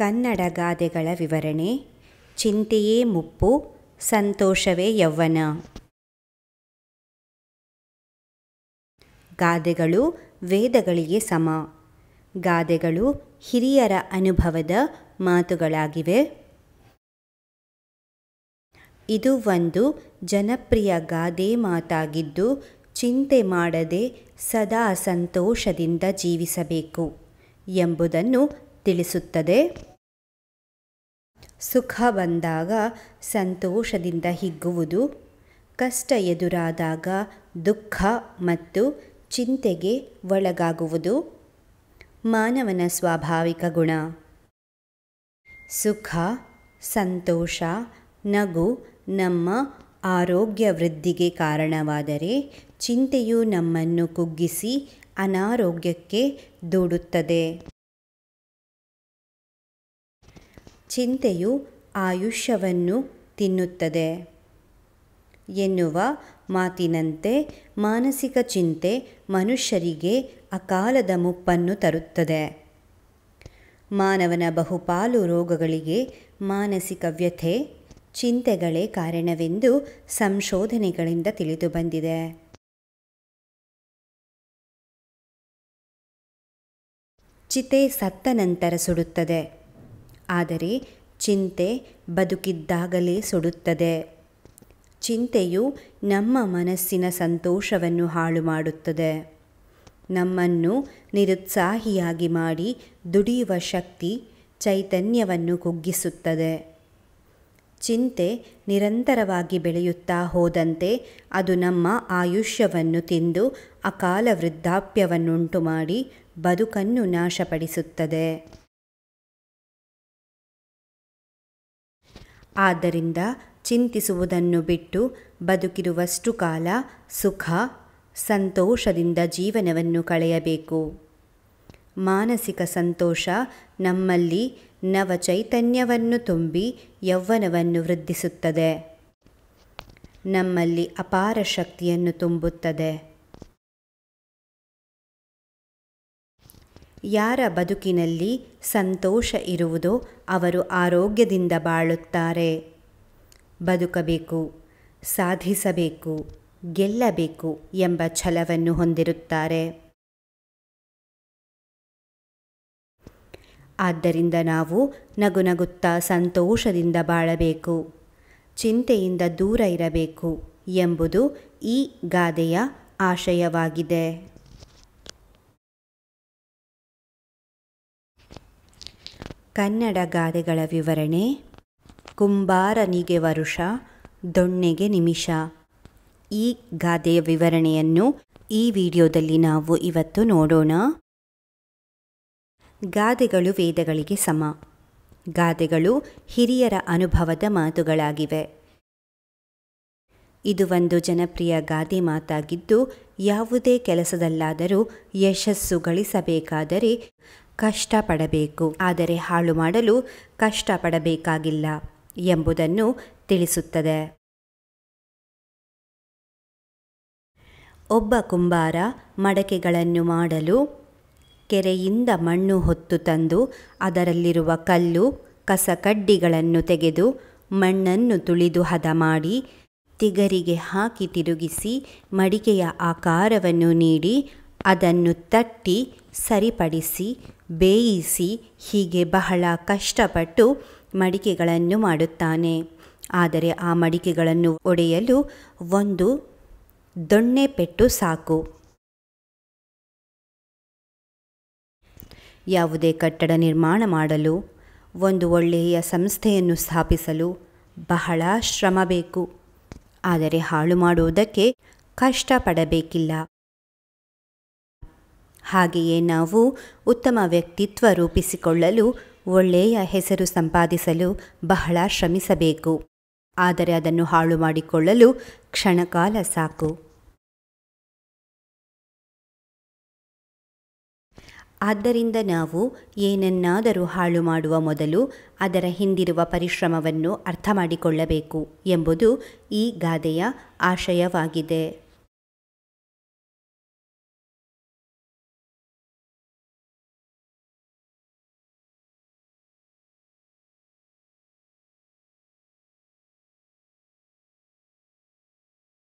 ಕನ್ನಡ ಗಾದೆಗಳ ವಿವರಣೆ ಚಿಂತೆಯೇ ಮುಪ್ಪು ಸಂತೋಷವೇ ಯೌವನ ಗಾದೆಗಳು ವೇದಗಳಿಗೆ ಸಮ ಗಾದೆಗಳು ಹಿರಿಯರ ಅನುಭವದ ಮಾತುಗಳಾಗಿವೆ ಇದು ಒಂದು ಜನಪ್ರಿಯ ಗಾದೆ ಮಾತಾಗಿದ್ದು ಚಿಂತೆ ಮಾಡದೆ ಸದಾ ಸಂತೋಷದಿಂದ ಜೀವಿಸಬೇಕು ಎಂಬುದನ್ನು ತಿಳಿಸುತ್ತದೆ ಸುಖ ಬಂದಾಗ ಸಂತೋಷದಿಂದ ಹಿಗ್ಗುವುದು ಕಷ್ಟ ಎದುರಾದಾಗ ದುಃಖ ಮತ್ತು ಚಿಂತೆಗೆ ಒಳಗಾಗುವುದು ಮಾನವನ ಸ್ವಾಭಾವಿಕ ಗುಣ ಸುಖ ಸಂತೋಷ ನಗು ನಮ್ಮ ಆರೋಗ್ಯ ವೃದ್ಧಿಗೆ ಕಾರಣವಾದರೆ ಚಿಂತೆಯು ನಮ್ಮನ್ನು ಕುಗ್ಗಿಸಿ ಅನಾರೋಗ್ಯಕ್ಕೆ ದೂಡುತ್ತದೆ ಚಿಂತೆಯು ಆಯುಷ್ಯವನ್ನು ತಿನ್ನುತ್ತದೆ ಎನ್ನುವ ಮಾತಿನಂತೆ ಮಾನಸಿಕ ಚಿಂತೆ ಮನುಷ್ಯರಿಗೆ ಅಕಾಲದ ಮುಪ್ಪನ್ನು ತರುತ್ತದೆ ಮಾನವನ ಬಹುಪಾಲು ರೋಗಗಳಿಗೆ ಮಾನಸಿಕ ವ್ಯಥೆ ಚಿಂತೆಗಳೇ ಕಾರಣವೆಂದು ಸಂಶೋಧನೆಗಳಿಂದ ತಿಳಿದುಬಂದಿದೆ ಚಿತೆ ಸತ್ತ ನಂತರ ಸುಡುತ್ತದೆ ಆದರೆ ಚಿಂತೆ ಬದುಕಿದ್ದಾಗಲೇ ಸುಡುತ್ತದೆ ಚಿಂತೆಯು ನಮ್ಮ ಮನಸ್ಸಿನ ಸಂತೋಷವನ್ನು ಹಾಳು ಮಾಡುತ್ತದೆ ನಮ್ಮನ್ನು ನಿರುತ್ಸಾಹಿಯಾಗಿ ಮಾಡಿ ದುಡಿಯುವ ಶಕ್ತಿ ಚೈತನ್ಯವನ್ನು ಕುಗ್ಗಿಸುತ್ತದೆ ಚಿಂತೆ ನಿರಂತರವಾಗಿ ಬೆಳೆಯುತ್ತಾ ಹೋದಂತೆ ಅದು ನಮ್ಮ ಆಯುಷ್ಯವನ್ನು ತಿಂದು ಅಕಾಲ ವೃದ್ಧಾಪ್ಯವನ್ನುಂಟು ಮಾಡಿ ಬದುಕನ್ನು ನಾಶಪಡಿಸುತ್ತದೆ ಆದ್ದರಿಂದ ಚಿಂತಿಸುವುದನ್ನು ಬಿಟ್ಟು ಬದುಕಿರುವಷ್ಟು ಕಾಲ ಸುಖ ಸಂತೋಷದಿಂದ ಜೀವನವನ್ನು ಕಳೆಯಬೇಕು ಮಾನಸಿಕ ಸಂತೋಷ ನಮ್ಮಲ್ಲಿ ನವ ಚೈತನ್ಯವನ್ನು ತುಂಬಿ ಯೌವನವನ್ನು ವೃದ್ಧಿಸುತ್ತದೆ ನಮ್ಮಲ್ಲಿ ಅಪಾರ ಶಕ್ತಿಯನ್ನು ತುಂಬುತ್ತದೆ ಯಾರ ಬದುಕಿನಲ್ಲಿ ಸಂತೋಷ ಇರುವುದೋ ಅವರು ಆರೋಗ್ಯದಿಂದ ಬಾಳುತ್ತಾರೆ ಬದುಕಬೇಕು ಸಾಧಿಸಬೇಕು ಗೆಲ್ಲಬೇಕು ಎಂಬ ಛಲವನ್ನು ಹೊಂದಿರುತ್ತಾರೆ ಆದ್ದರಿಂದ ನಾವು ನಗುನಗುತ್ತಾ ಸಂತೋಷದಿಂದ ಬಾಳಬೇಕು ಚಿಂತೆಯಿಂದ ದೂರ ಇರಬೇಕು ಎಂಬುದು ಈ ಗಾದೆಯ ಆಶಯವಾಗಿದೆ ಕನ್ನಡ ಗಾದೆಗಳ ವಿವರಣೆ ಕುಂಬಾರನಿಗೆ ವರುಷ ದೊಣ್ಣೆಗೆ ನಿಮಿಷ ಈ ಗಾದೆಯ ವಿವರಣೆಯನ್ನು ಈ ವಿಡಿಯೋದಲ್ಲಿ ನಾವು ಇವತ್ತು ನೋಡೋಣ ಗಾದೆಗಳು ವೇದಗಳಿಗೆ ಸಮ ಗಾದೆಗಳು ಹಿರಿಯರ ಅನುಭವದ ಮಾತುಗಳಾಗಿವೆ ಇದು ಒಂದು ಜನಪ್ರಿಯ ಗಾದೆ ಮಾತಾಗಿದ್ದು ಯಾವುದೇ ಕೆಲಸದಲ್ಲಾದರೂ ಯಶಸ್ಸು ಗಳಿಸಬೇಕಾದರೆ ಕಷ್ಟಪಡಬೇಕು ಆದರೆ ಹಾಳು ಮಾಡಲು ಕಷ್ಟಪಡಬೇಕಾಗಿಲ್ಲ ಎಂಬುದನ್ನು ತಿಳಿಸುತ್ತದೆ ಒಬ್ಬ ಕುಂಬಾರ ಮಡಕೆಗಳನ್ನು ಮಾಡಲು ಕೆರೆಯಿಂದ ಮಣ್ಣು ಹೊತ್ತು ತಂದು ಅದರಲ್ಲಿರುವ ಕಲ್ಲು ಕಸಕಡ್ಡಿಗಳನ್ನು ತೆಗೆದು ಮಣ್ಣನ್ನು ತುಳಿದು ಹದ ಮಾಡಿ ತಿಗರಿಗೆ ಹಾಕಿ ತಿರುಗಿಸಿ ಮಡಿಕೆಯ ಆಕಾರವನ್ನು ನೀಡಿ ಅದನ್ನು ತಟ್ಟಿ ಸರಿಪಡಿಸಿ ಬೇಯಿಸಿ ಹೀಗೆ ಬಹಳ ಕಷ್ಟಪಟ್ಟು ಮಡಿಕೆಗಳನ್ನು ಮಾಡುತ್ತಾನೆ ಆದರೆ ಆ ಮಡಿಕೆಗಳನ್ನು ಒಡೆಯಲು ಒಂದು ದೊಣ್ಣೆ ಪೆಟ್ಟು ಸಾಕು ಯಾವುದೇ ಕಟ್ಟಡ ನಿರ್ಮಾಣ ಮಾಡಲು ಒಂದು ಒಳ್ಳೆಯ ಸಂಸ್ಥೆಯನ್ನು ಸ್ಥಾಪಿಸಲು ಬಹಳ ಶ್ರಮ ಬೇಕು ಆದರೆ ಹಾಳು ಮಾಡುವುದಕ್ಕೆ ಕಷ್ಟಪಡಬೇಕಿಲ್ಲ ಹಾಗೆಯೇ ನಾವು ಉತ್ತಮ ವ್ಯಕ್ತಿತ್ವ ರೂಪಿಸಿಕೊಳ್ಳಲು ಒಳ್ಳೆಯ ಹೆಸರು ಸಂಪಾದಿಸಲು ಬಹಳ ಶ್ರಮಿಸಬೇಕು ಆದರೆ ಅದನ್ನು ಹಾಳು ಮಾಡಿಕೊಳ್ಳಲು ಕ್ಷಣಕಾಲ ಸಾಕು ಆದ್ದರಿಂದ ನಾವು ಏನನ್ನಾದರೂ ಹಾಳು ಮಾಡುವ ಮೊದಲು ಅದರ ಹಿಂದಿರುವ ಪರಿಶ್ರಮವನ್ನು ಅರ್ಥ ಮಾಡಿಕೊಳ್ಳಬೇಕು ಎಂಬುದು ಈ ಗಾದೆಯ ಆಶಯವಾಗಿದೆ